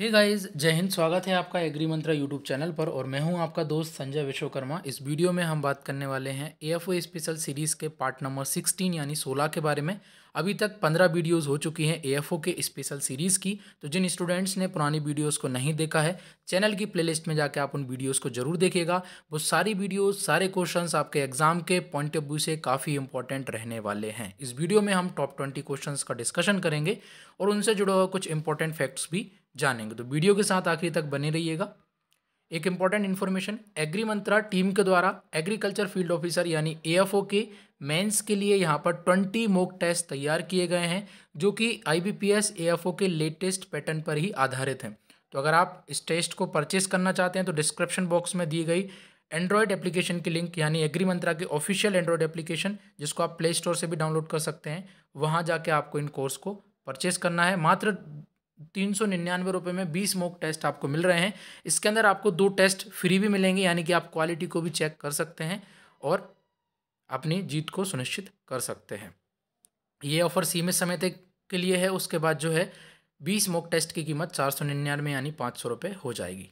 hey guys जय हिंद स्वागत है आपका एग्री मंत्रा यूट्यूब चैनल पर और मैं हूं आपका दोस्त संजय विश्वकर्मा इस वीडियो में हम बात करने वाले हैं ए स्पेशल सीरीज़ के पार्ट नंबर 16 यानी 16 के बारे में अभी तक 15 वीडियोस हो चुकी हैं ए के स्पेशल सीरीज़ की तो जिन स्टूडेंट्स ने पुरानी वीडियोस को नहीं देखा है चैनल की प्लेलिस्ट में जाकर आप उन वीडियोस को जरूर देखिएगा वो सारी वीडियोस सारे क्वेश्चंस आपके एग्जाम के पॉइंट ऑफ व्यू से काफ़ी इंपॉर्टेंट रहने वाले हैं इस वीडियो में हम टॉप ट्वेंटी क्वेश्चन का डिस्कशन करेंगे और उनसे जुड़ा हुआ कुछ इंपॉर्टेंट फैक्ट्स भी जानेंगे तो वीडियो के साथ आखिरी तक बने रहिएगा एक important information Agri Mantra team के द्वारा एग्रीकल्चर फील्ड ऑफिसर यानी एएफओ के मेंस के लिए यहाँ पर ट्वेंटी मॉक टेस्ट तैयार किए गए हैं जो कि आईबीपीएस एएफओ के लेटेस्ट पैटर्न पर ही आधारित हैं तो अगर आप इस टेस्ट को परचेस करना चाहते हैं तो डिस्क्रिप्शन बॉक्स में दी गई एंड्रॉयड एप्लीकेशन की लिंक यानी एग्री मंत्रा की ऑफिशियल एंड्रॉयड एप्लीकेशन जिसको आप प्ले स्टोर से भी डाउनलोड कर सकते हैं वहाँ जाके आपको इन कोर्स को परचेस करना है मात्र तीन सौ निन्यानवे रुपये में बीस मोक टेस्ट आपको मिल रहे हैं इसके अंदर आपको दो टेस्ट फ्री भी मिलेंगे यानी कि आप क्वालिटी को भी चेक कर सकते हैं और अपनी जीत को सुनिश्चित कर सकते हैं ये ऑफ़र सीमित समय तक के लिए है उसके बाद जो है बीस मोक टेस्ट की कीमत चार सौ निन्यानवे यानी पाँच सौ रुपये हो जाएगी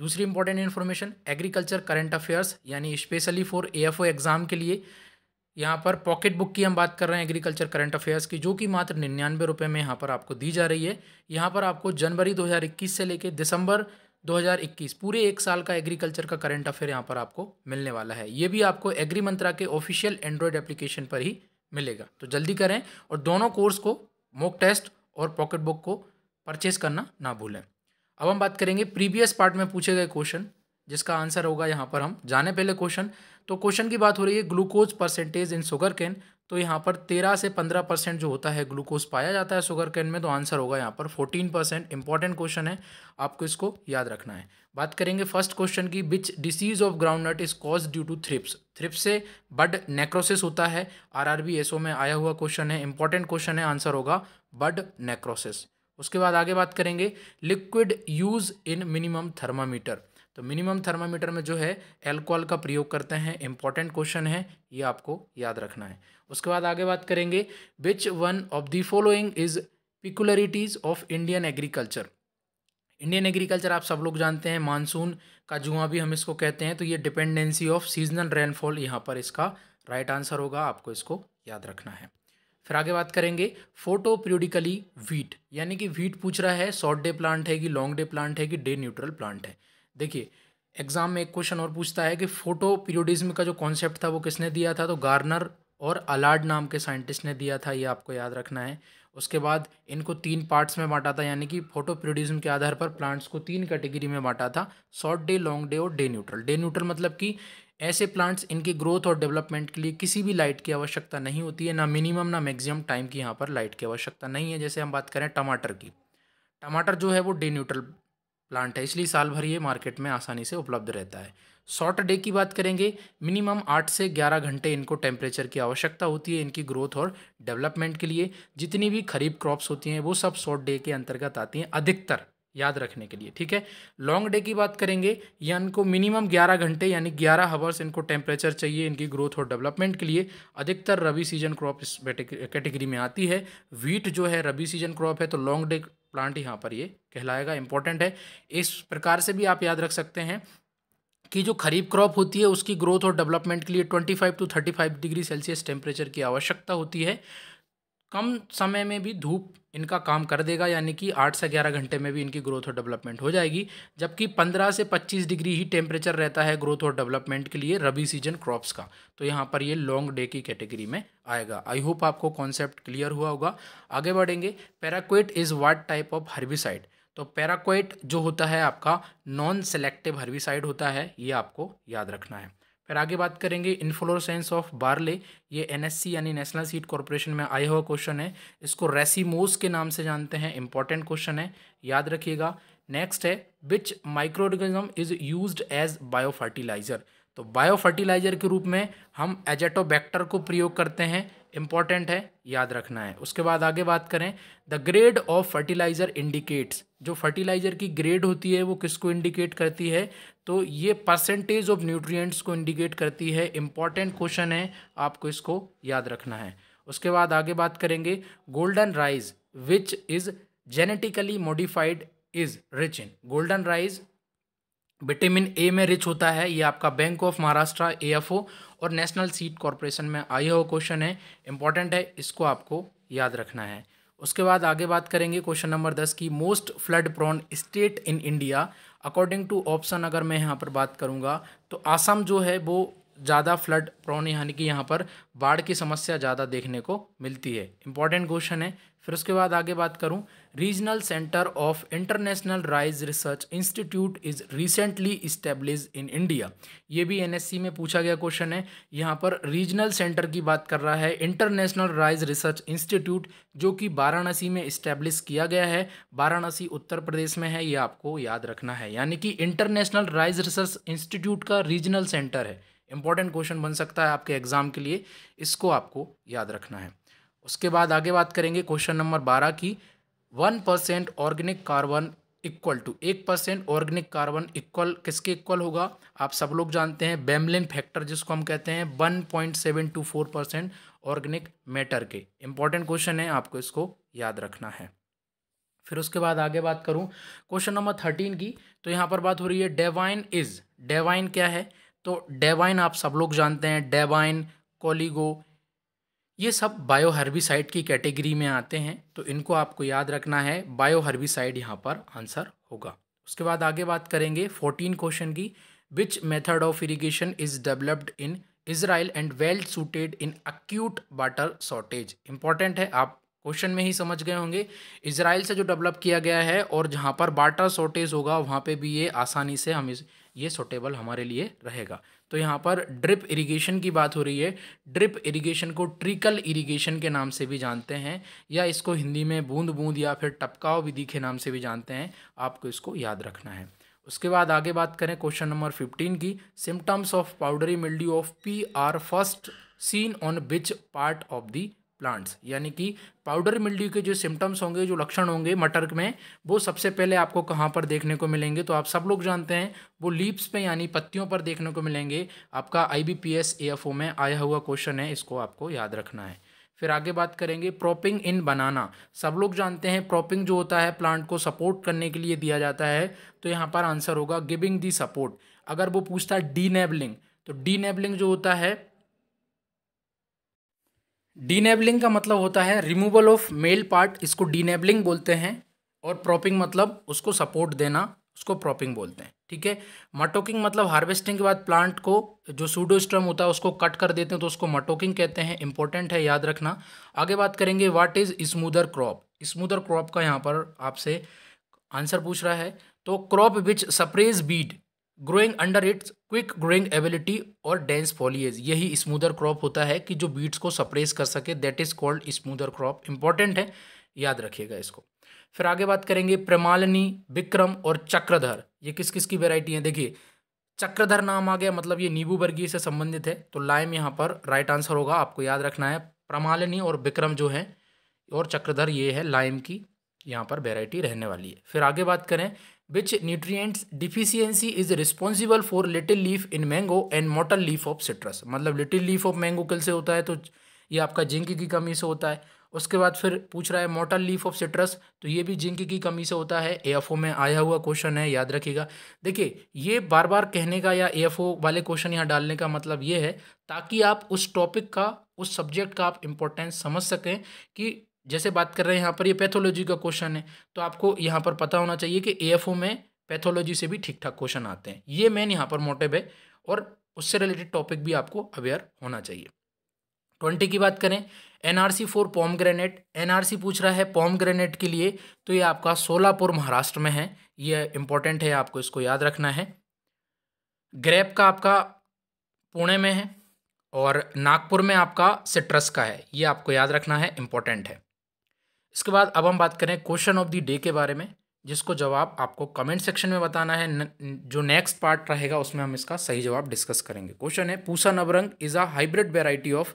दूसरी important information agriculture current affairs यानी स्पेशली फॉर ए एग्ज़ाम के लिए यहाँ पर पॉकेट बुक की हम बात कर रहे हैं एग्रीकल्चर करंट अफेयर्स की जो कि मात्र निन्यानवे रुपये में यहाँ पर आपको दी जा रही है यहाँ पर आपको जनवरी 2021 से लेकर दिसंबर 2021 पूरे एक साल का एग्रीकल्चर का करंट अफेयर यहाँ पर आपको मिलने वाला है ये भी आपको एग्री मंत्रा के ऑफिशियल एंड्रॉयड एप्लीकेशन पर ही मिलेगा तो जल्दी करें और दोनों कोर्स को मोक टेस्ट और पॉकेट बुक को परचेज करना ना भूलें अब हम बात करेंगे प्रीवियस पार्ट में पूछे गए क्वेश्चन जिसका आंसर होगा यहाँ पर हम जाने पहले क्वेश्चन तो क्वेश्चन की बात हो रही है glucose percentage in sugarcane तो यहाँ पर तेरह से पंद्रह परसेंट जो होता है ग्लूकोज पाया जाता है शुगर कैन में तो आंसर होगा यहाँ पर फोर्टीन परसेंट इंपॉर्टेंट क्वेश्चन है आपको इसको याद रखना है बात करेंगे फर्स्ट क्वेश्चन की which disease of groundnut is cause due to thrips thrips से बड नेक्रोसिस होता है आर आर बी एसओ में आया हुआ क्वेश्चन है इंपॉर्टेंट क्वेश्चन है आंसर होगा बड नेक्रोसिस उसके बाद आगे बात करेंगे liquid use in minimum thermometer तो मिनिमम थर्मामीटर में जो है एल्कोहल का प्रयोग करते हैं इंपॉर्टेंट क्वेश्चन है ये आपको याद रखना है उसके बाद आगे बात करेंगे which one of the following is peculiarities of Indian agriculture Indian agriculture आप सब लोग जानते हैं मानसून का जुआ भी हम इसको कहते हैं तो ये डिपेंडेंसी ऑफ सीजनल रेनफॉल यहाँ पर इसका राइट right आंसर होगा आपको इसको याद रखना है फिर आगे बात करेंगे फोटो पीरियोडिकली व्हीट यानी कि वीट पूछ रहा है शॉर्ट डे प्लांट है कि लॉन्ग डे प्लांट है कि डे न्यूट्रल प्लांट है देखिए एग्ज़ाम में एक क्वेश्चन और पूछता है कि फ़ोटो पीरियोडिज्म का जो कॉन्सेप्ट था वो किसने दिया था तो गार्नर और अलार्ड नाम के साइंटिस्ट ने दिया था ये आपको याद रखना है उसके बाद इनको तीन पार्ट्स में बांटा था यानी कि फोटो पीरियोडिज्म के आधार पर प्लांट्स को तीन कैटेगरी में बांटा था शॉर्ट डे लॉन्ग डे और डे न्यूट्रल डे न्यूट्रल मतलब कि ऐसे प्लांट्स इनकी ग्रोथ और डेवलपमेंट के लिए किसी भी लाइट की आवश्यकता नहीं होती है ना मिनिमम ना मैक्सिमम टाइम की यहाँ पर लाइट की आवश्यकता नहीं है जैसे हम बात करें टमाटर की टमाटर जो है वो डे न्यूट्रल प्लांट है इसलिए साल भर ये मार्केट में आसानी से उपलब्ध रहता है शॉर्ट डे की बात करेंगे मिनिमम आठ से ग्यारह घंटे इनको टेम्परेचर की आवश्यकता होती है इनकी ग्रोथ और डेवलपमेंट के लिए जितनी भी खरीफ क्रॉप्स होती हैं वो सब शॉर्ट डे के अंतर्गत आती हैं अधिकतर याद रखने के लिए ठीक है लॉन्ग डे की बात करेंगे या इनको मिनिमम 11 घंटे यानी 11 हावर्स इनको टेम्परेचर चाहिए इनकी ग्रोथ और डेवलपमेंट के लिए अधिकतर रबी सीजन क्रॉप इस कैटेगरी में आती है वीट जो है रबी सीजन क्रॉप है तो लॉन्ग डे प्लांट यहाँ पर ये कहलाएगा इंपॉर्टेंट है इस प्रकार से भी आप याद रख सकते हैं कि जो खरीफ क्रॉप होती है उसकी ग्रोथ और डेवलपमेंट के लिए 25 to thirty degree Celsius temperature की आवश्यकता होती है कम समय में भी धूप इनका काम कर देगा यानी कि आठ से ग्यारह घंटे में भी इनकी ग्रोथ और डेवलपमेंट हो जाएगी जबकि पंद्रह से पच्चीस डिग्री ही टेम्परेचर रहता है ग्रोथ और डेवलपमेंट के लिए रबी सीजन क्रॉप्स का तो यहाँ पर ये लॉन्ग डे की कैटेगरी में आएगा आई होप आपको कॉन्सेप्ट क्लियर हुआ होगा आगे बढ़ेंगे paraquat is what type of herbicide तो पैराक्वेट जो होता है आपका नॉन सेलेक्टिव हर्बिसाइड होता है ये आपको याद रखना है फिर आगे बात करेंगे इन्फ्लोरसेंस ऑफ बार्ले ये एनएससी यानी नेशनल सीड कॉरपोरेशन में आया हुआ क्वेश्चन है इसको रेसीमोस के नाम से जानते हैं इंपॉर्टेंट क्वेश्चन है याद रखिएगा नेक्स्ट है which microorganism is use as biofertilizer तो बायो फर्टिलाइजर के रूप में हम एजेटोबैक्टर को प्रयोग करते हैं इम्पॉर्टेंट है याद रखना है उसके बाद आगे बात करें the grade of fertilizer indicates जो फर्टिलाइज़र की ग्रेड होती है वो किसको इंडिकेट करती है तो ये परसेंटेज ऑफ न्यूट्रिएंट्स को इंडिकेट करती है इम्पॉर्टेंट क्वेश्चन है आपको इसको याद रखना है उसके बाद आगे बात करेंगे golden rice which is genetically modified is rich in golden rice vitamin A में रिच होता है ये आपका बैंक ऑफ महाराष्ट्र ए और नेशनल सीड कॉरपोरेशन में आया हुआ क्वेश्चन है इंपॉर्टेंट है इसको आपको याद रखना है उसके बाद आगे बात करेंगे क्वेश्चन नंबर दस की most flood prone state in India according to option अगर मैं यहाँ पर बात करूँगा तो आसाम जो है वो ज़्यादा फ्लड प्रॉन यानी कि यहाँ पर बाढ़ की समस्या ज़्यादा देखने को मिलती है इंपॉर्टेंट क्वेश्चन है फिर उसके बाद आगे बात करूँ regional centre of international rice research institute is recently establish in India ये भी एनएससी में पूछा गया क्वेश्चन है यहाँ पर रीजनल सेंटर की बात कर रहा है इंटरनेशनल राइज रिसर्च इंस्टीट्यूट जो कि वाराणसी में इस्टेब्लिश किया गया है वाराणसी उत्तर प्रदेश में है ये आपको याद रखना है यानी कि इंटरनेशनल राइज रिसर्च इंस्टीट्यूट का रीजनल सेंटर है इंपॉर्टेंट क्वेश्चन बन सकता है आपके एग्ज़ाम के लिए इसको आपको याद रखना है उसके बाद आगे बात करेंगे क्वेश्चन नंबर बारह की one percent organic carbon equal to एक परसेंट ऑर्गेनिक कार्बन इक्वल किसके इक्वल होगा आप सब लोग जानते हैं बेमलिन फैक्टर जिसको हम कहते हैं one point seven two four percent organic matter के इंपॉर्टेंट क्वेश्चन है आपको इसको याद रखना है फिर उसके बाद आगे बात करूं क्वेश्चन नंबर थर्टीन की तो यहाँ पर बात हो रही है डेवाइन इज डेवाइन क्या है तो डेवाइन आप सब लोग जानते हैं डेवाइन कोलिगो ये सब बायो हर्बिसाइड की कैटेगरी में आते हैं तो इनको आपको याद रखना है बायो हर्बिसाइड यहाँ पर आंसर होगा उसके बाद आगे बात करेंगे फोर्टीन क्वेश्चन की which method of irrigation is developed in Israel and well suited in acute water shortage important है आप क्वेश्चन में ही समझ गए होंगे इसराइल से जो डेवलप किया गया है और जहाँ पर वाटर शॉर्टेज होगा वहाँ पे भी ये आसानी से हम इस ये सुटेबल हमारे लिए रहेगा तो यहाँ पर ड्रिप इरिगेशन की बात हो रही है ड्रिप इरिगेशन को ट्रिकल इरिगेशन के नाम से भी जानते हैं या इसको हिंदी में बूंद बूंद या फिर टपकाव विधि के नाम से भी जानते हैं आपको इसको याद रखना है उसके बाद आगे बात करें क्वेश्चन नंबर फिफ्टीन की symptoms of powdery mildew of pea are first seen on which part of the plants यानी कि पाउडर मिल्ड्यू के जो सिम्टम्स होंगे जो लक्षण होंगे मटर में वो सबसे पहले आपको कहाँ पर देखने को मिलेंगे तो आप सब लोग जानते हैं वो लीप्स पे यानी पत्तियों पर देखने को मिलेंगे आपका I B P S A F O में आया हुआ क्वेश्चन है इसको आपको याद रखना है फिर आगे बात करेंगे प्रॉपिंग इन बनाना सब लोग जानते हैं प्रॉपिंग जो होता है प्लांट को सपोर्ट करने के लिए दिया जाता है तो यहाँ पर आंसर होगा गिविंग दी सपोर्ट अगर वो पूछता है डीनेबलिंग तो डीनेबलिंग जो होता है डीनेबलिंग का मतलब होता है रिमूवल ऑफ मेल पार्ट इसको डीनेबलिंग बोलते हैं और प्रॉपिंग मतलब उसको सपोर्ट देना उसको प्रॉपिंग बोलते हैं ठीक है मटोकिंग मतलब हार्वेस्टिंग के बाद प्लांट को जो सूडोस्ट्रम होता है उसको कट कर देते हैं तो उसको मटोकिंग कहते हैं इंपॉर्टेंट है याद रखना आगे बात करेंगे what is smother crop smother crop का यहाँ पर आपसे आंसर पूछ रहा है तो crop which suppress weed growing under its quick growing ability और डेंस फॉलिएज यही स्मूदर क्रॉप होता है कि जो बीट्स को सप्रेस कर सके that is called smother crop important है याद रखिएगा इसको फिर आगे बात करेंगे प्रमालनी विक्रम और चक्रधर ये किस किस की वेराइटी है देखिए चक्रधर नाम आ गया मतलब ये नींबू वर्गीय से संबंधित है तो लाइम यहाँ पर राइट आंसर होगा आपको याद रखना है प्रमालिनी और विक्रम जो है और चक्रधर ये है लाइम की यहाँ पर वेराइटी रहने वाली है फिर आगे बात करें which nutrients deficiency is responsible for little leaf in mango and mottle leaf of citrus मतलब little leaf of mango कल से होता है तो ये आपका जिंक की कमी से होता है उसके बाद फिर पूछ रहा है मोटल लीफ ऑफ सिट्रस तो ये भी जिंक की कमी से होता है एएफओ में आया हुआ क्वेश्चन है याद रखिएगा देखिए ये बार बार कहने का या एएफओ वाले क्वेश्चन यहाँ डालने का मतलब ये है ताकि आप उस टॉपिक का उस सब्जेक्ट का आप इम्पोर्टेंस समझ सकें कि जैसे बात कर रहे हैं यहाँ पर ये पैथोलॉजी का क्वेश्चन है तो आपको यहाँ पर पता होना चाहिए कि ए में पैथोलॉजी से भी ठीक ठाक क्वेश्चन आते हैं ये मेन यहाँ पर मोटिव है और उससे रिलेटेड टॉपिक भी आपको अवेयर होना चाहिए ट्वेंटी की बात करें N R C four pomegranate N R C पूछ रहा है पॉम ग्रेनेट के लिए तो ये आपका सोलापुर महाराष्ट्र में है ये इंपॉर्टेंट है आपको इसको याद रखना है ग्रेप का आपका पुणे में है और नागपुर में आपका सिट्रस का है ये आपको याद रखना है इंपॉर्टेंट है इसके बाद अब हम बात करें क्वेश्चन ऑफ द डे के बारे में जिसको जवाब आपको कमेंट सेक्शन में बताना है न, जो नेक्स्ट पार्ट रहेगा उसमें हम इसका सही जवाब डिस्कस करेंगे क्वेश्चन है Pusa Navrang is a hybrid variety of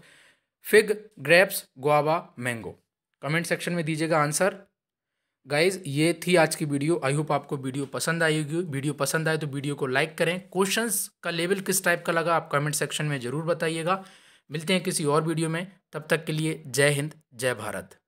fig grapes guava mango comment section में दीजिएगा आंसर गाइज ये थी आज की वीडियो आई होप आपको वीडियो पसंद आई होगी वीडियो पसंद आए तो वीडियो को लाइक करें क्वेश्चंस का लेवल किस टाइप का लगा आप कमेंट सेक्शन में ज़रूर बताइएगा मिलते हैं किसी और वीडियो में तब तक के लिए जय हिंद जय भारत